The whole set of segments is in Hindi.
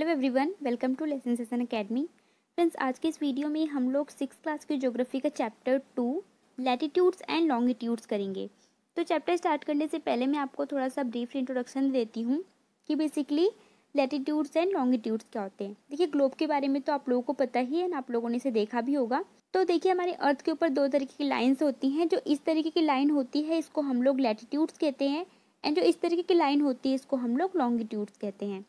Hello everyone welcome to Lesson Session Academy friends आज के इस वीडियो में हम लोग सिक्स क्लास की ज्योग्राफी का chapter two latitudes and longitudes करेंगे तो चैप्टर स्टार्ट करने से पहले मैं आपको थोड़ा सा ब्रीफ इंट्रोडक्शन देती हूँ कि बेसिकली लैटिट्यूड्स एंड लॉन्गिट्यूड्स क्या होते हैं देखिए ग्लोब के बारे में तो आप लोगों को पता ही है ना आप लोगों ने इसे देखा भी होगा तो देखिए हमारे अर्थ के ऊपर दो तरीके की लाइन्स होती हैं जो इस तरीके की लाइन होती है इसको हम लोग लैटिट्यूड्स कहते हैं एंड जो इस तरीके की लाइन होती है इसको हम लोग लॉन्गिट्यूड्स कहते हैं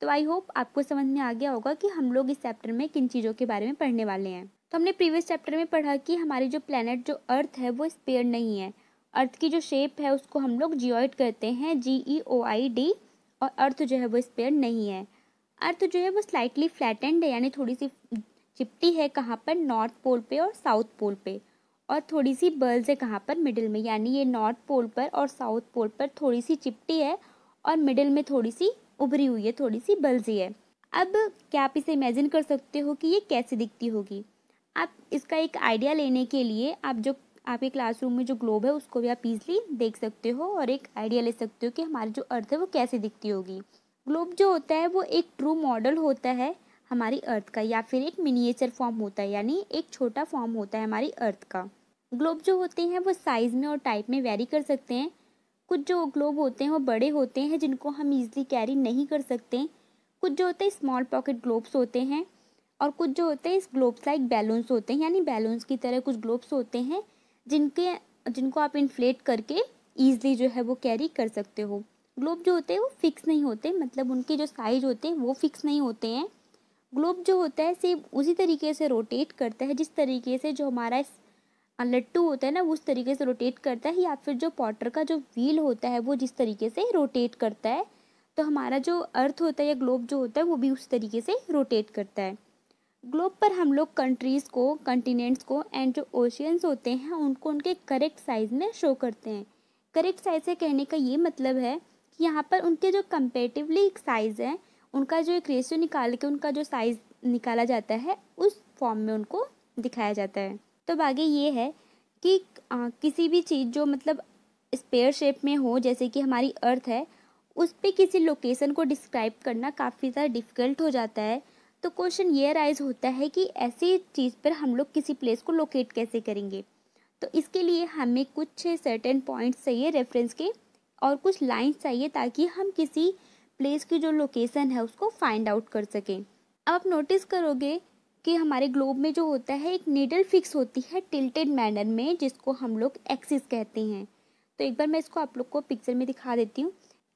तो आई होप आपको समझ में आ गया होगा कि हम लोग इस चैप्टर में किन चीज़ों के बारे में पढ़ने वाले हैं तो हमने प्रीवियस चैप्टर में पढ़ा कि हमारी जो प्लानट जो अर्थ है वो स्पेयर नहीं है अर्थ की जो शेप है उसको हम लोग जियोइड करते हैं जी ई ओ आई डी और अर्थ जो है वो स्पेयर नहीं है अर्थ जो है वो स्लाइटली फ्लैटेंड है यानी थोड़ी सी चिपटी है कहाँ पर नॉर्थ पोल पे और साउथ पोल पे और थोड़ी सी बर्ल्स है कहाँ पर मिडिल में यानी ये नॉर्थ पोल पर और साउथ पोल पर थोड़ी सी चिपटी है और मिडिल में थोड़ी सी उभरी हुई है थोड़ी सी बल्जी है अब क्या आप इसे इमेजिन कर सकते हो कि ये कैसे दिखती होगी आप इसका एक आइडिया लेने के लिए आप जो आपके क्लासरूम में जो ग्लोब है उसको भी आप इजली देख सकते हो और एक आइडिया ले सकते हो कि हमारी जो अर्थ है वो कैसे दिखती होगी ग्लोब जो होता है वो एक ट्रू मॉडल होता है हमारी अर्थ का या फिर एक मिनिएचर फॉर्म होता है यानी एक छोटा फॉर्म होता है हमारी अर्थ का ग्लोब जो होते हैं वो साइज़ में और टाइप में वेरी कर सकते हैं कुछ जो ग्लोब होते हैं वो बड़े होते हैं जिनको हम ईज़िली कैरी नहीं कर सकते कुछ जो होते हैं स्मॉल पॉकेट ग्लोब्स होते हैं और कुछ जो होते हैं इस ग्लोब्स लाइक बैलून्स होते हैं यानी बैलून्स की तरह कुछ ग्लोब्स होते हैं जिनके जिनको आप इन्फ्लेट करके ईज़िली जो है वो कैरी कर सकते हो ग्लोब जो होते हैं वो फिक्स नहीं होते मतलब उनके जो साइज होते हैं वो फिक्स नहीं होते हैं ग्लोब जो होता है सेम उसी तरीके से रोटेट करता है जिस तरीके से जो हमारा लट्टू होता है ना उस तरीके से रोटेट करता है या फिर जो पॉटर का जो व्हील होता है वो जिस तरीके से रोटेट करता है तो हमारा जो अर्थ होता है या ग्लोब जो होता है वो भी उस तरीके से रोटेट करता है ग्लोब पर हम लोग कंट्रीज़ को कंटिनेंट्स को एंड जो ओशियंस होते हैं उनको उनके करेक्ट साइज़ में शो करते हैं करेक्ट साइज़ से कहने का ये मतलब है कि यहाँ पर उनके जो कंपेटिवली एक साइज़ है उनका जो एक रेशियो निकाल के उनका जो साइज़ निकाला जाता है उस फॉर्म में उनको दिखाया जाता है तब आगे ये है कि आ, किसी भी चीज़ जो मतलब स्पेयर शेप में हो जैसे कि हमारी अर्थ है उस पर किसी लोकेशन को डिस्क्राइब करना काफ़ी ज़्यादा डिफ़िकल्ट हो जाता है तो क्वेश्चन ये राइज होता है कि ऐसी चीज़ पर हम लोग किसी प्लेस को लोकेट कैसे करेंगे तो इसके लिए हमें कुछ सर्टेन पॉइंट्स चाहिए रेफरेंस के और कुछ लाइन्स चाहिए ताकि हम किसी प्लेस की जो लोकेशन है उसको फाइंड आउट कर सकें अब आप नोटिस करोगे कि हमारे ग्लोब में जो होता है एक नीडल फिक्स होती है टिल्टेड मैनर में जिसको हम लोग एक्सिस कहते हैं तो एक बार मैं इसको आप लोग को पिक्चर में दिखा देती हूँ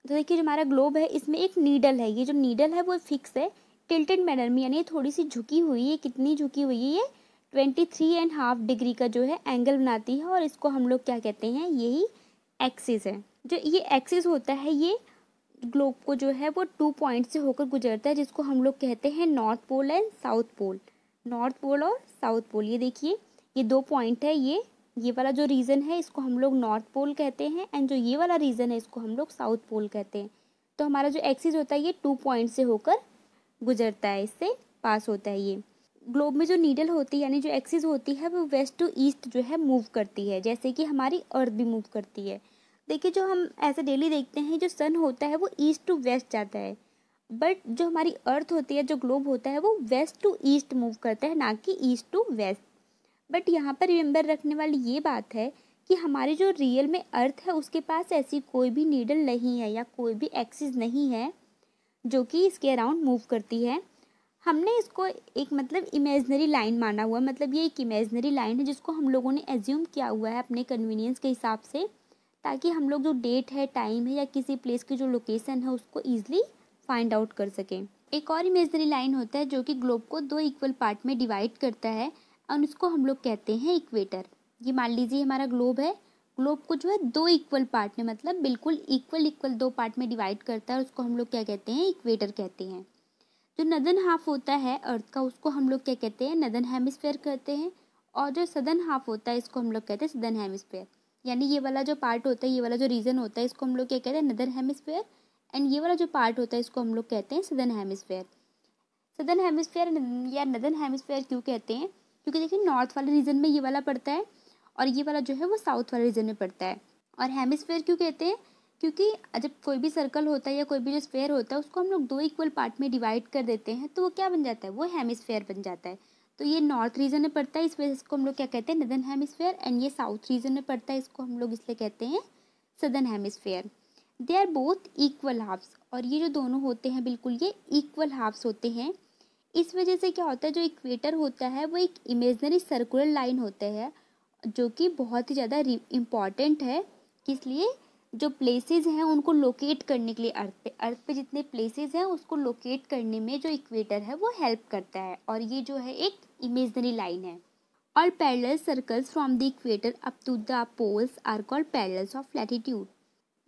तो देखिए जो हमारा ग्लोब है इसमें एक नीडल है ये जो नीडल है वो फिक्स है टिल्टेड मैनर में यानी थोड़ी सी झुकी हुई है कितनी झुकी हुई है ये twenty three and half degree का जो है एंगल बनाती है और इसको हम लोग क्या कहते हैं यही एक्सिस है जो ये एक्सिस होता है ये ग्लोब को जो है वो टू पॉइंट से होकर गुजरता है जिसको हम लोग कहते हैं north pole and south pole north pole और साउथ पोल ये देखिए ये दो पॉइंट है ये ये वाला जो रीजन है इसको हम लोग नॉर्थ पोल कहते हैं एंड जो ये वाला रीजन है इसको हम लोग साउथ पोल कहते हैं तो हमारा जो एक्सिस होता है ये टू पॉइंट से होकर गुजरता है इससे पास होता है ये ग्लोब में जो नीडल होती है यानी जो एक्सिस होती है वो वेस्ट टू ईस्ट जो है मूव करती है जैसे कि हमारी अर्थ भी मूव करती है देखिए जो हम ऐसे डेली देखते हैं जो सन होता है वो ईस्ट टू वेस्ट जाता है बट जो हमारी अर्थ होती है जो ग्लोब होता है वो वेस्ट टू ईस्ट मूव करता है ना कि ईस्ट टू वेस्ट बट यहाँ पर रिम्बर रखने वाली ये बात है कि हमारे जो रियल में अर्थ है उसके पास ऐसी कोई भी नीडल नहीं है या कोई भी एक्सिस नहीं है जो कि इसके अराउंड मूव करती है हमने इसको एक मतलब इमेजनरी लाइन माना हुआ मतलब ये एक इमेजनरी लाइन है जिसको हम लोगों ने एज्यूम किया हुआ है अपने कन्वीनियंस के हिसाब से ताकि हम लोग जो डेट है टाइम है या किसी प्लेस की जो लोकेशन है उसको ईजिली फाइंड आउट कर सकें एक और इमेजनरी लाइन होता है जो कि ग्लोब को दो इक्वल पार्ट में डिवाइड करता है और उसको हम लोग कहते हैं इक्वेटर ये मान लीजिए हमारा ग्लोब है ग्लोब को जो है दो इक्वल पार्ट में मतलब बिल्कुल इक्वल इक्वल दो पार्ट में डिवाइड करता है उसको हम लोग क्या कहते हैं इक्वेटर कहते हैं जो नदन हाफ होता है अर्थ का उसको हम लोग क्या कहते हैं नदन हेमिस्फेयर कहते हैं और जो सदन हाफ होता है इसको हम लोग कहते हैं सदन हेमिस्फेयर यानी ये वाला जो पार्ट होता है ये वाला जो रीजन होता है इसको हम लोग क्या कहते हैं नदन हेमिस्फेयर एंड ये वाला जो पार्ट होता है इसको हम लोग कहते हैं सदन हेमिसफेयर सदन हेमिसफेयर या नदन हेमिसफेयर क्यों कहते हैं क्योंकि देखिए नॉर्थ वाले रीजन में ये वाला पड़ता है और ये वाला जो है वो साउथ वाले रीजन में पड़ता है और हेमिसफेयर क्यों कहते हैं क्योंकि जब कोई भी सर्कल होता है या कोई भी जो स्फेयर होता है उसको हम लोग दो इक्वल पार्ट में डिवाइड कर देते हैं तो वो क्या बन जाता है वो हेमिसफेयर बन जाता है तो ये नॉर्थ रीजन में पड़ता है इस वजह से हम लोग क्या कहते हैं नदन हेमिसफेयर एंड ये साउथ रीजन में पड़ता है इसको हम लोग इसलिए कहते हैं southern hemisphere they are both equal halves और ये जो दोनों होते हैं बिल्कुल ये इक्वल हाफ्स होते हैं इस वजह से क्या होता है जो इक्वेटर होता है वो एक इमेजनरी सर्कुलर लाइन होता है जो कि बहुत ही ज़्यादा इम्पॉर्टेंट है किस लिए जो प्लेसेस हैं उनको लोकेट करने के लिए अर्थ पे अर्थ पे जितने प्लेसेस हैं उसको लोकेट करने में जो इक्वेटर है वो हेल्प करता है और ये जो है एक इमेजनरी लाइन है और parallel circles from the equator up to the poles are called parallels of latitude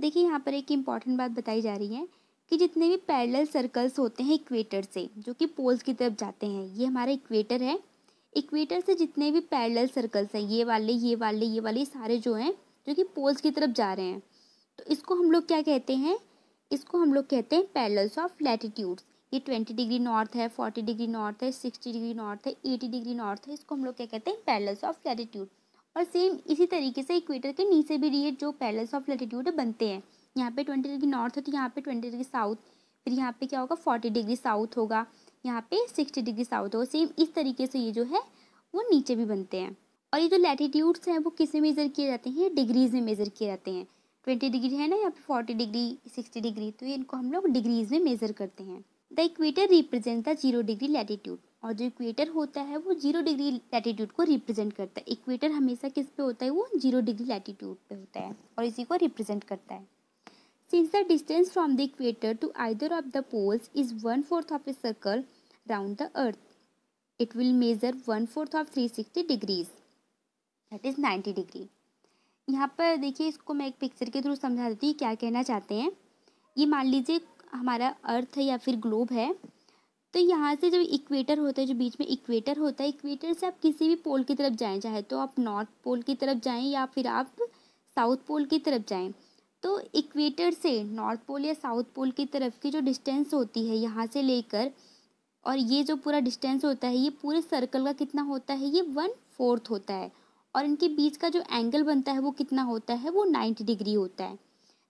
देखिए यहाँ पर एक इम्पॉर्टेंट बात बताई जा रही है कि जितने भी पैरेलल सर्कल्स होते हैं इक्वेटर से जो कि पोल्स की तरफ जाते हैं ये हमारा इक्वेटर है इक्वेटर से जितने भी पैरेलल सर्कल्स हैं ये वाले ये वाले ये वाले सारे जो हैं जो कि पोल्स की तरफ जा रहे हैं तो इसको हम लोग क्या कहते हैं इसको हम लोग कहते हैं पैरेलल्स ऑफ लैटिट्यूड्स ये ट्वेंटी डिग्री नॉर्थ है फोर्टी डिग्री नॉर्थ है सिक्सटी डिग्री नॉर्थ है एटी डिग्री नॉर्थ है इसको हम लोग क्या कहते हैं पैरेलल्स ऑफ लैटिट्यूड और सेम इसी तरीके से इक्वेटर के नीचे भी रही जो पैरल्स ऑफ लेटीट्यूड बनते हैं यहाँ पे ट्वेंटी डिग्री नॉर्थ है तो यहाँ पे ट्वेंटी डिग्री साउथ फिर यहाँ पे क्या होगा फोर्टी डिग्री साउथ होगा यहाँ पे सिक्सटी डिग्री साउथ होगा सेम इस तरीके से ये जो है वो नीचे भी बनते हैं और ये जो लेटीट्यूड्स हैं वो किस में मेज़र किए जाते हैं डिग्रीज में मेज़र किए जाते हैं ट्वेंटी डिग्री है ना यहाँ पे फोर्टी डिग्री सिक्सटी डिग्री तो ये इनको हम लोग डिग्रीज में मेज़र करते हैं the equator represent the zero degree latitude और जो इक्वेटर होता है वो जीरो डिग्री लैटीट्यूड को रिप्रेजेंट करता है इक्वेटर हमेशा किस पे होता है वो जीरो डिग्री लैटीट्यूड पे होता है और इसी को रिप्रेजेंट करता है since the distance from the equator to either of the poles is one fourth of a circle round the earth it will measure one fourth of three sixty degrees that is ninety degree यहाँ पर देखिए इसको मैं एक पिक्चर के थ्रू समझा देती हूँ क्या कहना चाहते हैं ये मान लीजिए हमारा अर्थ है या फिर ग्लोब है तो यहाँ से जब इक्वेटर होता है जो बीच में इक्वेटर होता है इक्वेटर से आप किसी भी पोल की तरफ जाएँ चाहे तो आप नॉर्थ पोल की तरफ जाएँ या फिर आप साउथ पोल की तरफ जाएँ तो इक्वेटर से नॉर्थ पोल या साउथ पोल की तरफ की जो डिस्टेंस होती है यहाँ से लेकर और ये जो पूरा डिस्टेंस होता है ये पूरे सर्कल का कितना होता है ये वन फोर्थ होता है और इनके बीच का जो एंगल बनता है वो कितना होता है वो नाइन्टी डिग्री होता है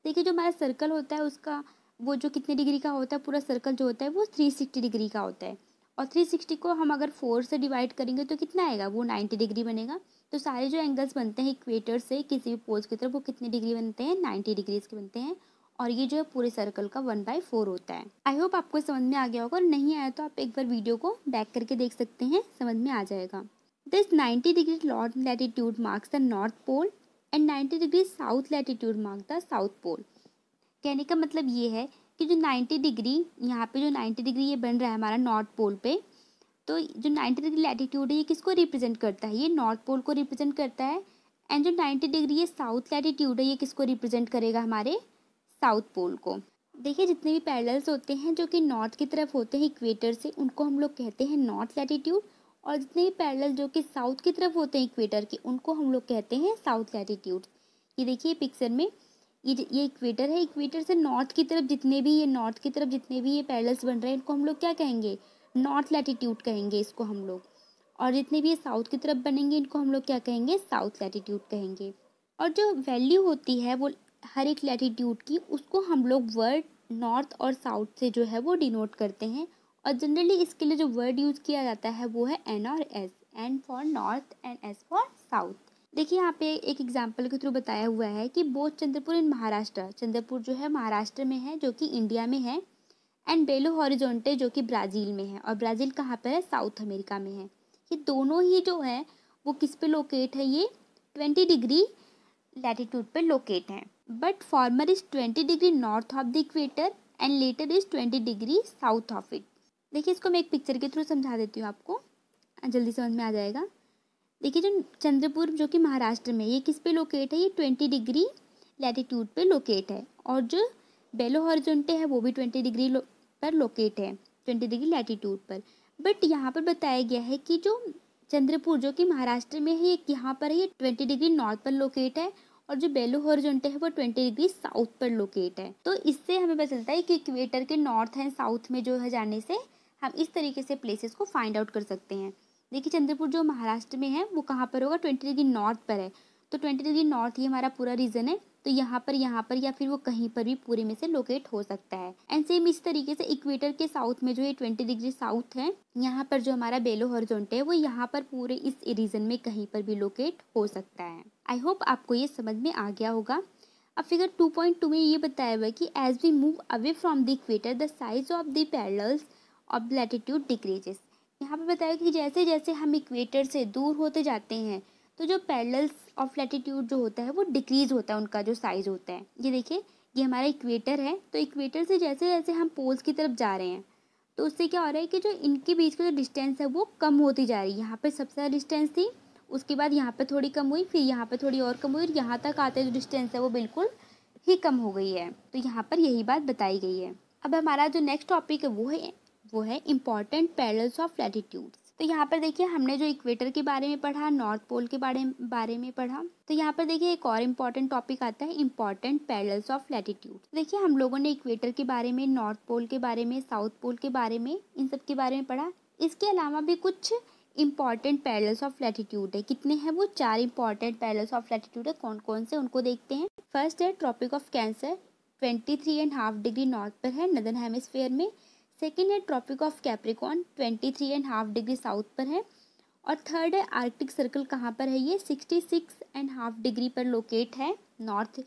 देखिए जो हमारा सर्कल होता है उसका वो जो कितने डिग्री का होता है पूरा सर्कल जो होता है वो थ्री सिक्सटी डिग्री का होता है और थ्री सिक्सटी को हम अगर फोर से डिवाइड करेंगे तो कितना आएगा वो नाइन्टी डिग्री बनेगा तो सारे जो एंगल्स बनते हैं इक्वेटर से किसी भी पोज की तरफ वो कितने डिग्री बनते हैं नाइन्टी डिग्रीज के बनते हैं और ये जो है पूरे सर्कल का वन बाई फोर होता है आई होप आपको समझ में आ गया होगा और नहीं आया तो आप एक बार वीडियो को बैक करके देख सकते हैं समझ में आ जाएगा this ninety degree north latitude marks the north pole and ninety degree south latitude marks the south pole कहने का मतलब ये है कि जो 90 डिग्री यहाँ पे जो 90 डिग्री ये बन रहा है हमारा नॉर्थ पोल पे तो जो 90 डिग्री लैटिट्यूड है ये किसको रिप्रेजेंट करता है ये नॉर्थ पोल को रिप्रेजेंट करता है एंड जो 90 डिग्री ये साउथ लैटिट्यूड है ये किसको रिप्रेजेंट करेगा हमारे साउथ पोल को देखिए जितने भी पैरल्स होते हैं जो कि नॉर्थ की तरफ होते हैं इक्वेटर से उनको हम लोग कहते हैं नॉर्थ लैटिट्यूड और जितने भी पैरल जो कि साउथ की तरफ होते हैं इक्वेटर के उनको हम लोग कहते हैं साउथ लैटिट्यूड ये देखिए पिक्चर में ये ये इक्वेटर है इक्वेटर से नॉर्थ की तरफ जितने भी ये नॉर्थ की तरफ जितने भी ये पैरल्स बन रहे हैं इनको हम लोग क्या कहेंगे नॉर्थ लैटिट्यूड कहेंगे इसको हम लोग और जितने भी ये साउथ की तरफ बनेंगे इनको हम लोग क्या कहेंगे साउथ लैटिट्यूड कहेंगे और जो वैल्यू होती है वो हर एक लैटिट्यूड की उसको हम लोग वर्ड नॉर्थ और साउथ से जो है वो डिनोट करते हैं और जनरली इसके लिए जो वर्ड यूज़ किया जाता है वो है एन और S N for north and S for south देखिए यहाँ पे एक एग्जाम्पल के थ्रू बताया हुआ है कि बोध चंद्रपुर इन महाराष्ट्र चंद्रपुर जो है महाराष्ट्र में है जो कि इंडिया में है एंड बेलो हॉरिजोंटे जो कि ब्राज़ील में है और ब्राज़ील कहाँ पर है साउथ अमेरिका में है ये दोनों ही जो है वो किस पे लोकेट है ये ट्वेंटी डिग्री लैटीट्यूड पर लोकेट हैं but former is twenty degree north of the equator and latter is twenty degree south of it देखिए इसको मैं एक पिक्चर के थ्रू समझा देती हूँ आपको जल्दी समझ में आ जाएगा देखिए जो चंद्रपुर जो कि महाराष्ट्र में ये किस पे लोकेट है ये ट्वेंटी डिग्री लैटिट्यूड पे लोकेट है और जो बेलो हॉरिजॉन्टे है वो भी ट्वेंटी डिग्री लो, पर लोकेट है ट्वेंटी डिग्री लैटिट्यूड पर बट यहाँ पर बताया गया है कि जो चंद्रपुर जो कि महाराष्ट्र में है ये यहाँ पर है ये ट्वेंटी डिग्री नॉर्थ पर लोकेट है और जो बेलो हॉरिजॉन्टे है वो ट्वेंटी डिग्री साउथ पर लोकेट है तो इससे हमें पता चलता है कि इक्वेटर के नॉर्थ एंड साउथ में जो है जाने से हम इस तरीके से प्लेसेस को फाइंड आउट कर सकते हैं देखिए चंद्रपुर जो महाराष्ट्र में है वो कहाँ पर होगा ट्वेंटी डिग्री नॉर्थ पर है तो ट्वेंटी डिग्री नॉर्थ ही हमारा पूरा रीजन है तो यहाँ पर यहाँ पर या फिर वो कहीं पर भी पूरे में से लोकेट हो सकता है एंड सेम इस तरीके से इक्वेटर के साउथ में जो ये ट्वेंटी डिग्री साउथ है यहाँ पर जो हमारा बेलो हॉर्जोंट है वो यहाँ पर पूरे इस रीजन में कहीं पर भी लोकेट हो सकता है आई होप आपको ये समझ में आ गया होगा अब फिगर 2.2 में ये बताया हुआ है कि as we move away from the equator the size of the parallels of latitude decreases यहाँ पे बताया कि जैसे जैसे हम इक्वेटर से दूर होते जाते हैं तो जो पैरल्स ऑफ लैटिट्यूड जो होता है वो डिक्रीज़ होता है उनका जो साइज़ होता है ये देखिए ये हमारा इक्वेटर है तो इक्वेटर से जैसे जैसे हम पोल्स की तरफ जा रहे हैं तो उससे क्या हो रहा है कि जो इनके बीच का जो डिस्टेंस है वो कम होती जा रही है यहाँ पर सबसे ज़्यादा डिस्टेंस थी उसके बाद यहाँ पर थोड़ी कम हुई फिर यहाँ पर थोड़ी और कम हुई और यहाँ तक आते जो डिस्टेंस है वो बिल्कुल ही कम हो गई है तो यहाँ पर यही बात बताई गई है अब हमारा जो नेक्स्ट टॉपिक है वो है वो है इम्पॉर्टेंट पैरल्स ऑफ लैटिट्यूड्स तो यहाँ पर देखिए हमने जो इक्वेटर के बारे में पढ़ा नॉर्थ पोल के बारे बारे में पढ़ा तो यहाँ पर देखिए एक और इम्पॉर्टेंट टॉपिक आता है इम्पॉर्टेंट पैरल्स ऑफ लैटिट्यूड देखिए हम लोगों ने इक्वेटर के बारे में नॉर्थ पोल के बारे में साउथ पोल के बारे में इन सब के बारे में पढ़ा इसके अलावा भी कुछ इम्पॉर्टेंट पैरल्स ऑफ लैटिट्यूड है कितने हैं वो चार इंपॉर्टेंट पैरल्स ऑफ लैटिट्यूड है कौन कौन से उनको देखते हैं फर्स्ट है Tropic of Cancer twenty three and half degree north पर है नदन हेमिसफेयर में सेकेंड है Tropic of Capricorn twenty three and half degree south पर है और थर्ड है आर्कटिक सर्कल कहाँ पर है ये sixty six and half degree पर लोकेट है नॉर्थ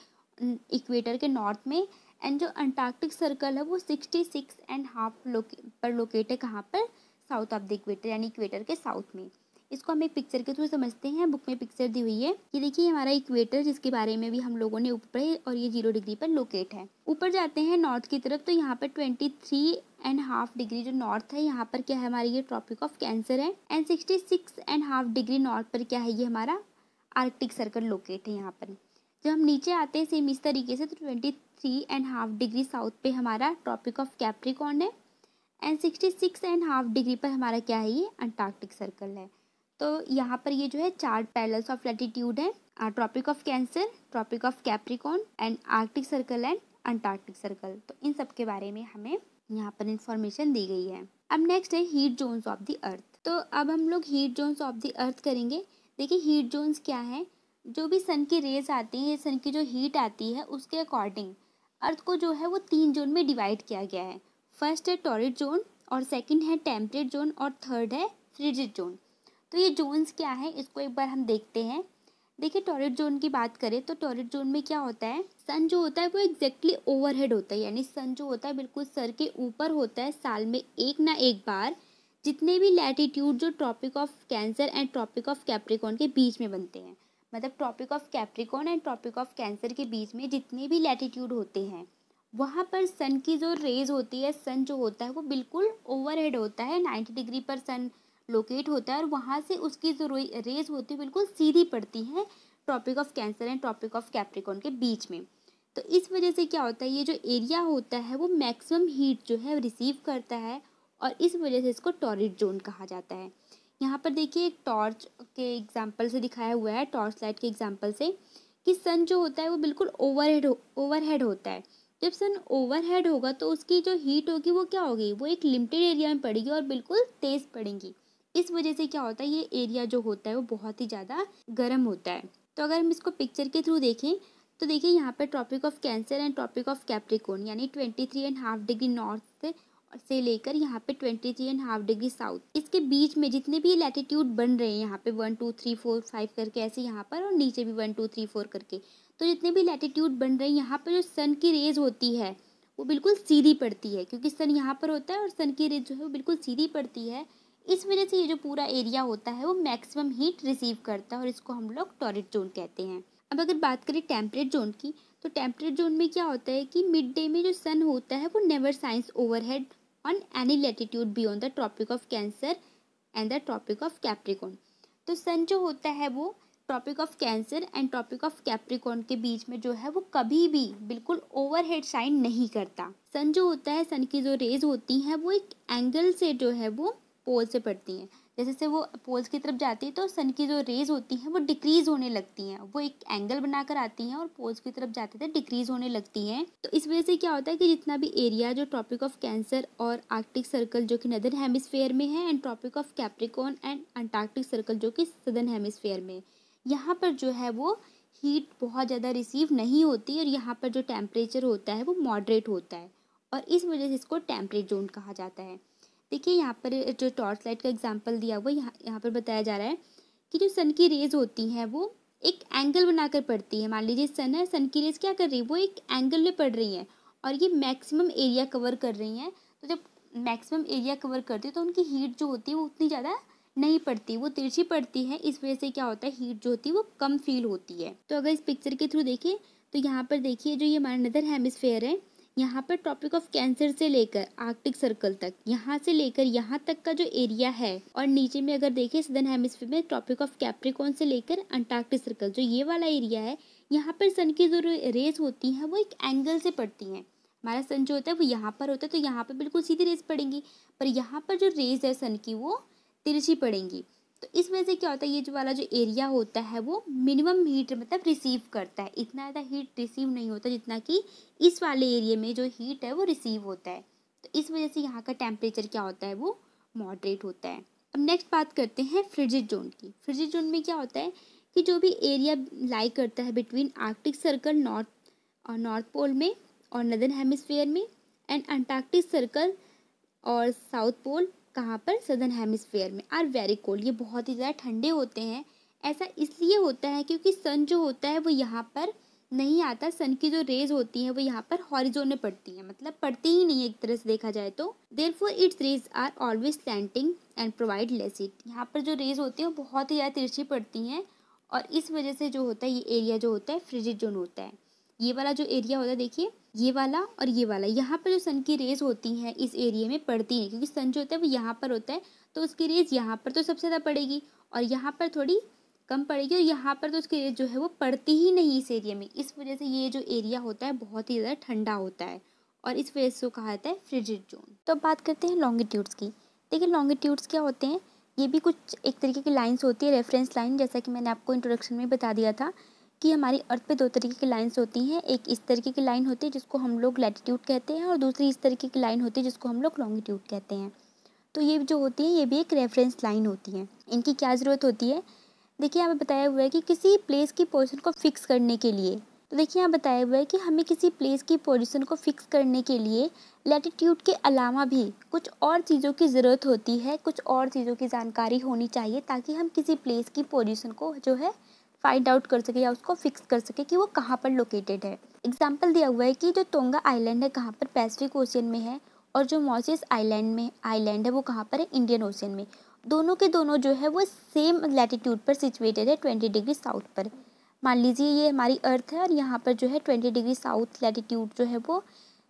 इक्वेटर के नॉर्थ में एंड जो अंटार्कटिक सर्कल है वो सिक्सटी सिक्स एंड हाफ लोके पर लोकेट है कहाँ पर साउथ ऑफ द इक्वेटर यानी इक्वेटर के साउथ में इसको हम एक पिक्चर के थ्रू समझते हैं बुक में पिक्चर दी हुई है ये देखिए हमारा इक्वेटर जिसके बारे में भी हम लोगों ने ऊपर पढ़े और ये जीरो डिग्री पर लोकेट है ऊपर जाते हैं नॉर्थ की तरफ तो यहाँ पर twenty three and half degree जो नॉर्थ है यहाँ पर क्या है हमारी ये ट्रॉपिक ऑफ कैंसर है and sixty six and half degree north पर क्या है ये हमारा आर्कटिक सर्कल लोकेट है यहाँ पर जब हम नीचे आते हैं सेम इस तरीके से तो twenty three and half degree south पे हमारा ट्रॉपिक ऑफ कैप्रिकॉन है and sixty six and half degree पर हमारा क्या है ये अंटार्कटिक सर्कल है तो यहाँ पर ये जो है चार पैलेस ऑफ लैटिट्यूड है Tropic of Cancer Tropic of Capricorn and Arctic Circle and Antarctic Circle तो इन सब के बारे में हमें यहाँ पर इंफॉर्मेशन दी गई है अब नेक्स्ट है heat zones of the earth तो अब हम लोग heat zones of the earth करेंगे देखिए हीट जोन्स क्या है जो भी सन की रेज आती हैं सन की जो हीट आती है उसके अकॉर्डिंग अर्थ को जो है वो तीन जोन में डिवाइड किया गया है फर्स्ट है टॉरिड जोन और सेकंड है टेम्परेट जोन और थर्ड है फ्रिजिड जोन तो ये जोन्स क्या है इसको एक बार हम देखते हैं देखिए टॉयलेट जोन की बात करें तो टॉयलेट जोन में क्या होता है सन जो होता है वो एग्जैक्टली ओवरहेड होता है यानी सन जो होता है बिल्कुल सर के ऊपर होता है साल में एक ना एक बार जितने भी लैटिट्यूड जो Tropic of Cancer and Tropic of Capricorn के बीच में बनते हैं मतलब Tropic of Capricorn and Tropic of Cancer के बीच में जितने भी लैटिट्यूड होते हैं वहाँ पर सन की जो रेज होती है सन जो होता है वो बिल्कुल ओवरहेड होता है नाइन्टी डिग्री पर सन लोकेट होता है और वहाँ से उसकी जो रेज होती है बिल्कुल सीधी पड़ती है Tropic of Cancer and Tropic of Capricorn के बीच में तो इस वजह से क्या होता है ये जो एरिया होता है वो मैक्सिमम हीट जो है रिसीव करता है और इस वजह से इसको टॉरिड जोन कहा जाता है यहाँ पर देखिए एक टॉर्च के एग्जाम्पल से दिखाया हुआ है टॉर्च लाइट के एग्जाम्पल से कि सन जो होता है वो बिल्कुल ओवरहेड ओवरहेड होता है जब सन ओवरहेड होगा तो उसकी जो हीट होगी वो क्या होगी वो एक लिमिटेड एरिया में पड़ेगी और बिल्कुल तेज़ पड़ेंगी इस वजह से क्या होता है ये एरिया जो होता है वो बहुत ही ज़्यादा गर्म होता है तो अगर हम इसको पिक्चर के थ्रू देखें तो देखिए यहाँ पर Tropic of Cancer and Tropic of Capricorn यानी twenty three and half degree north से लेकर यहाँ पे twenty three and half degree south इसके बीच में जितने भी लैटिट्यूड बन रहे हैं यहाँ पे one two three four five करके ऐसे यहाँ पर और नीचे भी वन टू थ्री फोर करके तो जितने भी लैटिट्यूड बन रहे हैं यहाँ पर जो सन की रेज होती है वो बिल्कुल सीधी पड़ती है क्योंकि सन यहाँ पर होता है और सन की रेज जो है वो बिल्कुल सीधी पड़ती है इस वजह से ये जो पूरा एरिया होता है वो मैक्सिमम हीट रिसीव करता है और इसको हम लोग टॉरेट जोन कहते हैं अब अगर बात करें टेम्परेट जोन की तो टेम्परेट जोन में क्या होता है कि मिड डे में जो सन होता है वो never shines overhead on any latitude beyond the Tropic of Cancer and the Tropic of Capricorn तो सन जो होता है वो Tropic of Cancer and Tropic of Capricorn के बीच में जो है वो कभी भी बिल्कुल ओवरहेड शाइन नहीं करता सन जो होता है सन की जो रेज होती हैं वो एक एंगल से जो है वो पोल से पड़ती हैं जैसे जैसे वो पोल्स की तरफ जाती है तो सन की जो रेज होती हैं वो डिक्रीज़ होने लगती हैं वो एक एंगल बनाकर आती हैं और पोल्स की तरफ जाते थे डिक्रीज़ होने लगती हैं तो इस वजह से क्या होता है कि जितना भी एरिया जो ट्रॉपिक ऑफ कैंसर और आर्कटिक सर्कल जो कि नदर हेमिसफेयर में है and Tropic of Capricorn and Antarctic Circle जो कि सदर्न हेमिसफेयर में यहाँ पर जो है वो हीट बहुत ज़्यादा रिसीव नहीं होती और यहाँ पर जो टेम्परेचर होता है वो मॉडरेट होता है और इस वजह से इसको टेम्परेट जोन कहा जाता है देखिए यहाँ पर जो टॉर्च लाइट का एग्जाम्पल दिया हुआ यहाँ यहाँ पर बताया जा रहा है कि जो सन की रेज होती हैं वो एक एंगल बनाकर पड़ती है मान लीजिए सन है सन की रेज क्या कर रही है वो एक एंगल में पड़ रही है और ये मैक्सिमम एरिया कवर कर रही हैं तो जब मैक्सिमम एरिया कवर करती है तो उनकी हीट जो होती है वो उतनी ज़्यादा नहीं पड़ती वो तिरछी पड़ती है इस वजह से क्या होता है हीट जो होती है वो कम फील होती है तो अगर इस पिक्चर के थ्रू देखें तो यहाँ पर देखिए जो ये हमारा नदर हेमिसफेयर है यहाँ पर टॉपिक ऑफ कैंसर से लेकर आर्कटिक सर्कल तक यहाँ से लेकर यहाँ तक का जो एरिया है और नीचे में अगर देखें सदन हेमिस्फीयर में टॉपिक ऑफ कैप्रिकॉन से लेकर अंटार्कटिक सर्कल जो ये वाला एरिया है यहाँ पर सन की जो रेज होती हैं वो एक एंगल से पड़ती हैं हमारा सन जो होता है वो यहाँ पर होता है तो यहाँ पर बिल्कुल सीधी रेज पड़ेंगी पर यहाँ पर जो रेज है सन की वो तिरछी पड़ेंगी तो इस वजह से क्या होता है ये जो वाला जो एरिया होता है वो मिनिमम हीट मतलब रिसीव करता है इतना ज़्यादा हीट रिसीव नहीं होता जितना कि इस वाले एरिए में जो हीट है वो रिसीव होता है तो इस वजह से यहाँ का टेम्परेचर क्या होता है वो मॉडरेट होता है अब नेक्स्ट बात करते हैं फ्रिजिड जोन की फ्रिजिड जोन में क्या होता है कि जो भी एरिया लाई करता है बिटवीन आर्कटिक सर्कल नॉर्थ और नॉर्थ पोल में और नदर्न हेमिसफेयर में एंड अंटार्कटिक सर्कल और साउथ पोल कहाँ पर सदर्न हेमिसफेयर में आर वेरी कोल्ड ये बहुत ही ज़्यादा ठंडे होते हैं ऐसा इसलिए होता है क्योंकि सन जो होता है वो यहाँ पर नहीं आता सन की जो रेज होती हैं वो यहाँ पर हॉरिजोन में पड़ती हैं मतलब पड़ती ही नहीं एक तरह से देखा जाए तो therefore its rays are always slanting and provide less heat यहाँ पर जो रेज होती हैं वो बहुत ही ज़्यादा तिरछी पड़ती हैं और इस वजह से जो होता है ये एरिया जो होता है फ्रिजिड जोन होता है ये वाला जो एरिया होता है देखिए ये वाला और ये वाला यहाँ पर जो सन की रेज होती हैं इस एरिया में पड़ती हैं क्योंकि सन जो होता है वो यहाँ पर होता है तो उसकी रेज यहाँ पर तो सबसे ज़्यादा पड़ेगी और यहाँ पर थोड़ी कम पड़ेगी और यहाँ पर तो उसकी रेज जो है वो पड़ती ही नहीं इस एरिया में इस वजह से ये जो एरिया होता है बहुत ही ज़्यादा ठंडा होता है और इस वजह से कहा जाता है फ्रिजिड जोन तो अब बात करते हैं लॉन्गिट्यूड्स की देखिए लॉन्गिट्यूड्स क्या होते हैं ये भी कुछ एक तरीके की लाइंस होती है रेफरेंस लाइन जैसा कि मैंने आपको इंट्रोडक्शन में बता दिया था कि हमारी अर्थ पे दो तरीके की लाइंस होती हैं एक इस तरीके की लाइन होती है जिसको हम लोग लैटिट्यूड कहते हैं और दूसरी इस तरीके की लाइन होती है जिसको हम लोग लॉन्गिट्यूड कहते हैं तो ये जो होती है ये भी एक रेफरेंस लाइन होती है इनकी क्या ज़रूरत होती है देखिए यहाँ पर बताया हुआ है कि किसी प्लेस की पोजिशन को फिक्स करने के लिए तो देखिए यहाँ बताया हुआ है कि हमें किसी प्लेस की पोजिशन को फिक्स करने के लिए लैटिट्यूड के अलावा भी कुछ और चीज़ों की ज़रूरत होती है कुछ और चीज़ों की जानकारी होनी चाहिए ताकि हम किसी प्लेस की पोजिशन को जो है फाइंड आउट कर सके या उसको फिक्स कर सके कि वो कहाँ पर लोकेटेड है एग्जाम्पल दिया हुआ है कि जो तोंगा आइलैंड है कहाँ पर पैसिफिक ओशियन में है और जो मॉसिस आइलैंड में आइलैंड है वो कहाँ पर है इंडियन ओशियन में दोनों के दोनों जो है वो सेम लैटिट्यूड पर सिचुएटेड है ट्वेंटी डिग्री साउथ पर मान लीजिए ये हमारी अर्थ है और यहाँ पर जो है ट्वेंटी डिग्री साउथ लैटिट्यूड जो है वो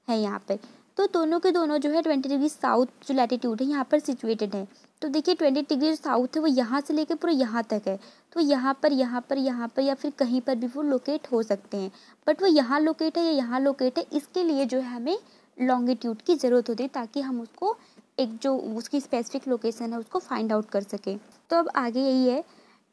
है यहाँ पर तो दोनों के दोनों जो है ट्वेंटी डिग्री साउथ जो लैटिट्यूड है यहाँ पर सिचुएटेड है तो देखिए ट्वेंटी डिग्री साउथ है वो यहाँ से लेकर पूरा यहाँ तक है तो यहाँ पर यहाँ पर यहाँ पर या फिर कहीं पर भी वो लोकेट हो सकते हैं बट वो यहाँ लोकेट है या यहाँ लोकेट है इसके लिए जो है हमें लॉन्गिट्यूड की ज़रूरत होती है ताकि हम उसको एक जो उसकी स्पेसिफिक लोकेशन है उसको फाइंड आउट कर सकें तो अब आगे यही है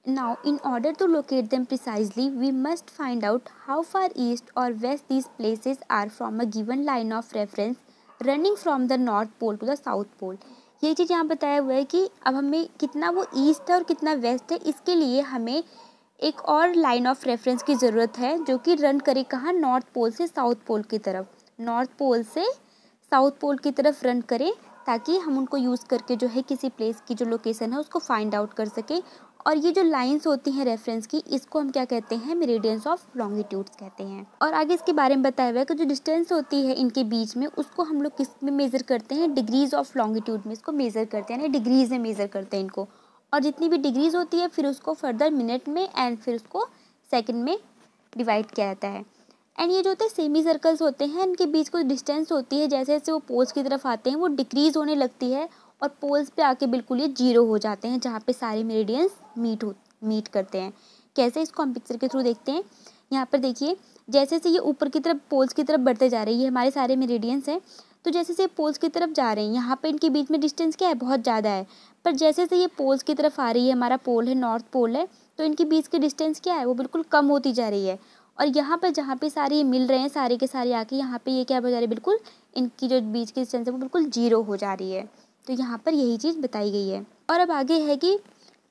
now in order to locate them precisely we must find out how far east or west these places are from a given line of reference running from the north Pole to the south Pole ये चीज़ यहाँ बताया हुआ है कि अब हमें कितना वो ईस्ट है और कितना वेस्ट है इसके लिए हमें एक और लाइन ऑफ रेफरेंस की ज़रूरत है जो कि रन करे कहाँ नॉर्थ पोल से साउथ पोल की तरफ नॉर्थ पोल से साउथ पोल की तरफ रन करें ताकि हम उनको यूज़ करके जो है किसी प्लेस की जो लोकेशन है उसको फाइंड आउट कर सकें और ये जो लाइन्स होती हैं रेफरेंस की इसको हम क्या कहते हैं मेरेडियंस ऑफ लॉन्गिट्यूड्स कहते हैं और आगे इसके बारे में बताया हुआ है कि जो डिस्टेंस होती है इनके बीच में उसको हम लोग किस में मेज़र करते हैं डिग्रीज ऑफ लॉन्गिट्यूड में इसको मेज़र करते हैं यानी डिग्रीज में मेज़र करते हैं इनको और जितनी भी डिग्रीज होती है फिर उसको फर्दर मिनट में एंड फिर उसको सेकेंड में डिवाइड किया जाता है एंड ये जो होते हैं सेमी सर्कल्स होते हैं इनके बीच को डिस्टेंस होती है जैसे जैसे वो पोल्स की तरफ आते हैं वो डिक्रीज़ होने लगती है और पोल्स पे आके बिल्कुल ये जीरो हो जाते हैं जहाँ पे सारे मेरेडियंस मीट हो मीट करते हैं कैसे इसको हम पिक्चर के थ्रू देखते हैं यहाँ पर देखिए जैसे जैसे ये ऊपर की तरफ पोल्स की तरफ बढ़ते जा रहे हैं ये हमारे सारे मेरेडियंस हैं तो जैसे जैसे पोल्स की तरफ जा रहे हैं यहाँ पर इनके बीच में डिस्टेंस क्या है बहुत ज़्यादा है पर जैसे से ये पोल्स की तरफ आ रही है हमारा पोल है नॉर्थ पोल है तो इनके बीच की डिस्टेंस क्या है वो बिल्कुल कम होती जा रही है और यहाँ पर जहाँ पे सारे मिल रहे हैं सारे के सारे आके यहाँ पे ये क्या हो जा रही है बिल्कुल इनकी जो बीच की डिस्टेंस है वो बिल्कुल जीरो हो जा रही है तो यहाँ पर यही चीज़ बताई गई है और अब आगे है कि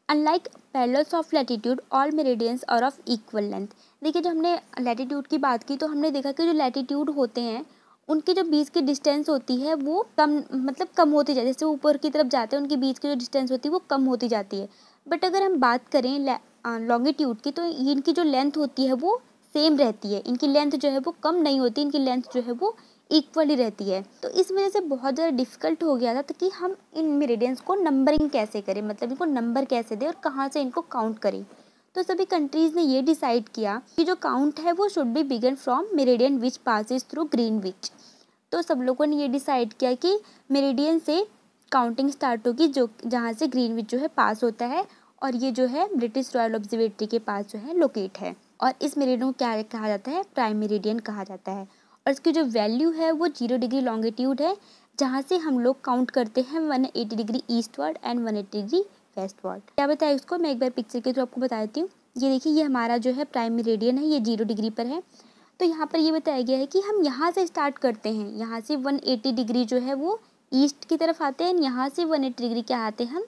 unlike parallels of latitude all meridians are of equal length देखिए जो हमने लेटीट्यूड की बात की तो हमने देखा कि जो लेटीट्यूड होते हैं उनके जो बीच की डिस्टेंस होती है वो कम मतलब कम होती जाती है जैसे ऊपर की तरफ जाते हैं उनके बीच की जो डिस्टेंस होती है वो कम होती जाती है बट अगर हम बात करें लॉन्गिट्यूड की तो इनकी जो लेंथ होती है वो सेम रहती है इनकी लेंथ जो है वो कम नहीं होती इनकी लेंथ जो है वो इक्वली रहती है तो इस वजह से बहुत ज़्यादा डिफ़िकल्ट हो गया था कि हम इन मेरेडियंस को नंबरिंग कैसे करें मतलब इनको नंबर कैसे दें और कहाँ से इनको काउंट करें तो सभी कंट्रीज़ ने ये डिसाइड किया कि जो काउंट है वो should be begin from meridian which passes through Greenwich तो सब लोगों ने ये डिसाइड किया कि मेरेडियन से काउंटिंग स्टार्ट होगी जो जहाँ से ग्रीन विच जो है पास होता है और ये जो है ब्रिटिश रॉयल ऑब्जर्वेटरी के पास जो है लोकेट है और इस मेरेडियन को क्या कहा जाता है प्राइम मेरेडियन कहा जाता है और इसकी जो वैल्यू है वो जीरो डिग्री लॉन्गिट्यूड है जहाँ से हम लोग काउंट करते हैं one eighty degree eastward and one eighty degree westward क्या बताया इसको मैं एक बार पिक्चर के थ्रू आपको बता देती हूँ ये देखिए ये हमारा जो है प्राइम रेडियन है ये जीरो डिग्री पर है तो यहाँ पर ये बताया गया है कि हम यहाँ से स्टार्ट करते हैं यहाँ से वन डिग्री जो है वो ईस्ट की तरफ आते हैं यहाँ से वन डिग्री क्या आते हैं हम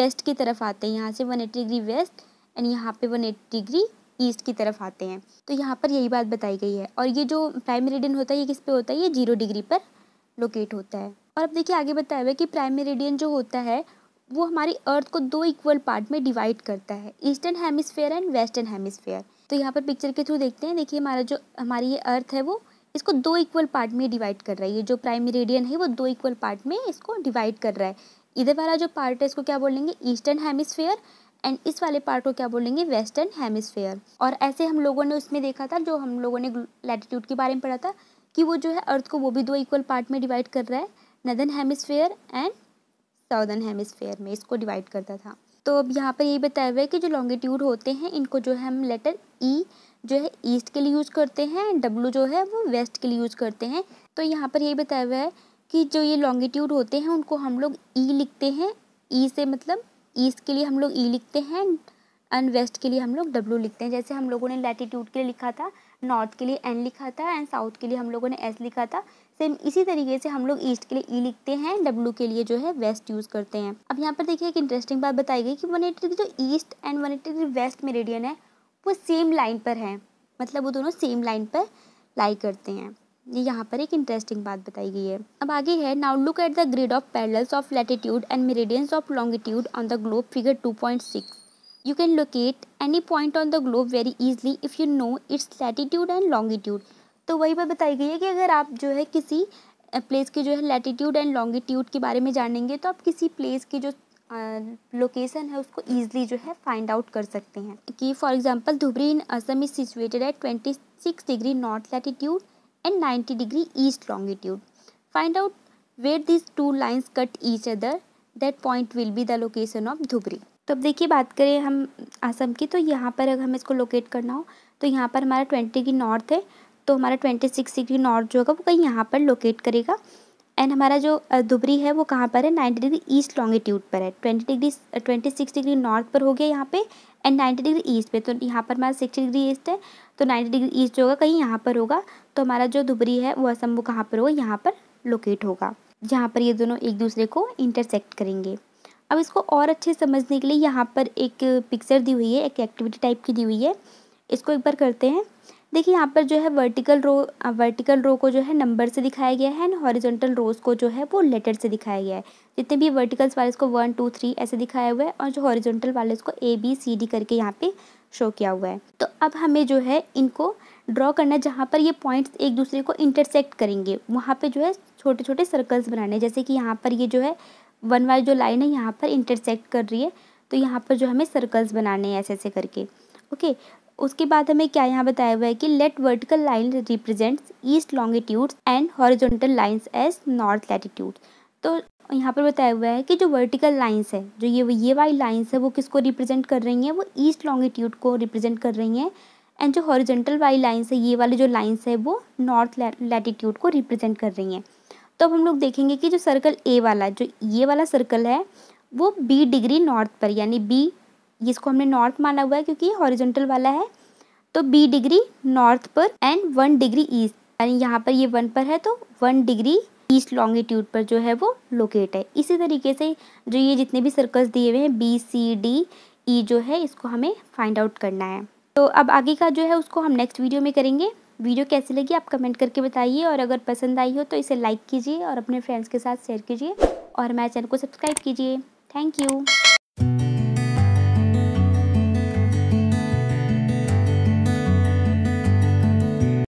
वेस्ट की तरफ आते हैं यहाँ से वन डिग्री वेस्ट एंड यहाँ पर वन डिग्री ईस्ट की तरफ आते हैं तो यहाँ पर यही बात बताई गई है और ये जो प्राइम मेरिडियन होता है ये किस पे होता है ये जीरो डिग्री पर लोकेट होता है और अब देखिए आगे बताया हुआ है कि प्राइम मेरिडियन जो होता है वो हमारी अर्थ को दो इक्वल पार्ट में डिवाइड करता है eastern hemisphere and western hemisphere तो यहाँ पर पिक्चर के थ्रू देखते हैं देखिए हमारा जो हमारी ये अर्थ है वो इसको दो इक्वल पार्ट में डिवाइड कर रहा है ये जो प्राइम मेरिडियन है वो दो इक्वल पार्ट में इसको डिवाइड कर रहा है इधर वाला जो पार्ट है इसको क्या बोलेंगे ईस्टर्न हेमिसफेयर एंड इस वाले पार्ट को क्या बोलेंगे वेस्टर्न हेमिसफेयर और ऐसे हम लोगों ने उसमें देखा था जो हम लोगों ने लैटिट्यूड के बारे में पढ़ा था कि वो जो है अर्थ को वो भी दो इक्वल पार्ट में डिवाइड कर रहा है northern hemisphere and southern hemisphere में इसको डिवाइड करता था तो अब यहाँ पर यही बताया हुआ है कि जो लॉन्गिट्यूड होते हैं इनको जो है हम लेटर ई e जो है ईस्ट के लिए यूज़ करते हैं एंड डब्लू जो है वो वेस्ट के लिए यूज़ करते हैं तो यहाँ पर यही बताया हुआ है कि जो ये लॉन्गिट्यूड होते हैं उनको हम लोग ई e लिखते हैं ई e से मतलब ईस्ट के लिए हम लोग ई लिखते हैं एंड वेस्ट के लिए हम लोग डब्ल्यू लिखते हैं जैसे हम लोगों ने लैटिट्यूड के लिए लिखा था नॉर्थ के लिए एन लिखा था एंड साउथ के लिए हम लोगों ने एस लिखा था सेम इसी तरीके से हम लोग ईस्ट के लिए ई e लिखते हैं डब्ल्यू के लिए जो है वेस्ट यूज़ करते हैं अब यहाँ पर देखिए एक इंटरेस्टिंग बात बताई गई कि वन जो east and one west meridian है वो सेम लाइन पर है मतलब वो दोनों सेम लाइन पर लाई करते हैं यहाँ पर एक इंटरेस्टिंग बात बताई गई है अब आगे है now look at the grid of parallels of latitude and meridians of longitude on the globe figure two point six you can locate any point on the globe very easily if you know its latitude and longitude तो वही बात बताई गई है कि अगर आप जो है किसी प्लेस के जो है लेटीट्यूड एंड लॉन्गिट्यूड के बारे में जानेंगे तो आप किसी प्लेस की जो लोकेशन है उसको ईजिली जो है फाइंड आउट कर सकते हैं कि for example Dhubri in Assam is situated at twenty six degree north latitude and 90 degree east longitude. Find out where these two lines cut each other. That point will be the location of Dhubri तो अब देखिए बात करें हम आसम की तो यहाँ पर अगर हमें इसको लोकेट करना हो तो यहाँ पर हमारा ट्वेंटी डिग्री नॉर्थ है तो हमारा ट्वेंटी सिक्स डिग्री नॉर्थ जो होगा वो कहीं यहाँ पर लोकेट करेगा एंड हमारा जो दुबरी है वो कहाँ पर है नाइन्टी डिग्री ईस्ट लॉन्गिट्यूड पर है twenty degree twenty six degree north पर हो गया यहाँ पे एंड नाइन्टी डिग्री ईस्ट पे तो यहाँ पर हमारा सिक्सटी डिग्री ईस्ट है तो नाइन्टी डिग्री ईस्ट जो होगा कहीं यहाँ पर होगा तो हमारा जो दुबरी है वो असम वो कहाँ पर होगा यहाँ पर लोकेट होगा जहाँ पर ये दोनों एक दूसरे को इंटरसेक्ट करेंगे अब इसको और अच्छे समझने के लिए यहाँ पर एक पिक्चर दी हुई है एक एक्टिविटी टाइप की दी हुई है इसको एक बार करते हैं देखिए यहाँ पर जो है वर्टिकल रो वर्टिकल रो को जो है नंबर से दिखाया गया है एंड हॉरिजॉन्टल रोज को जो है वो लेटर से दिखाया गया है जितने भी वर्टिकल्स वाले इसको वन टू थ्री ऐसे दिखाया हुआ है और जो हॉरिजॉन्टल वाले इसको ए बी सी डी करके यहाँ पे शो किया हुआ है तो अब हमें जो है इनको ड्रॉ करना है जहाँ पर ये पॉइंट्स एक दूसरे को इंटरसेक्ट करेंगे वहाँ पर जो है छोटे छोटे सर्कल्स बनाने जैसे कि यहाँ पर ये जो है वन वाली जो लाइन है यहाँ पर इंटरसेक्ट कर रही है तो यहाँ पर जो हमें सर्कल्स बनाने हैं ऐसे ऐसे करके ओके उसके बाद हमें क्या यहाँ बताया हुआ है कि let vertical line represents east longitudes and horizontal lines as north latitude तो यहाँ पर बताया हुआ है कि जो वर्टिकल लाइंस है जो ये ये वाली लाइंस है वो किसको रिप्रेजेंट कर रही हैं वो ईस्ट लॉन्गिट्यूड को रिप्रेजेंट कर रही हैं एंड जो हॉरिजेंटल वाली लाइन्स है ये वाली जो लाइन्स है वो नॉर्थ लैटिट्यूड को रिप्रेजेंट कर रही हैं तो अब हम लोग देखेंगे कि जो सर्कल ए वाला जो ये वाला सर्कल है वो बी डिग्री नॉर्थ पर यानी बी इसको हमने नॉर्थ माना हुआ है क्योंकि ये वाला है तो बी डिग्री नॉर्थ पर एंड वन डिग्री ईस्ट यानी यहाँ पर ये वन पर है तो वन डिग्री ईस्ट लॉन्गिट्यूड पर जो है वो लोकेट है इसी तरीके से जो ये जितने भी सर्कल्स दिए हुए हैं बी सी डी ई जो है इसको हमें फाइंड आउट करना है तो अब आगे का जो है उसको हम नेक्स्ट वीडियो में करेंगे वीडियो कैसी लगी आप कमेंट करके बताइए और अगर पसंद आई हो तो इसे लाइक कीजिए और अपने फ्रेंड्स के साथ शेयर कीजिए और हमारे चैनल को सब्सक्राइब कीजिए थैंक यू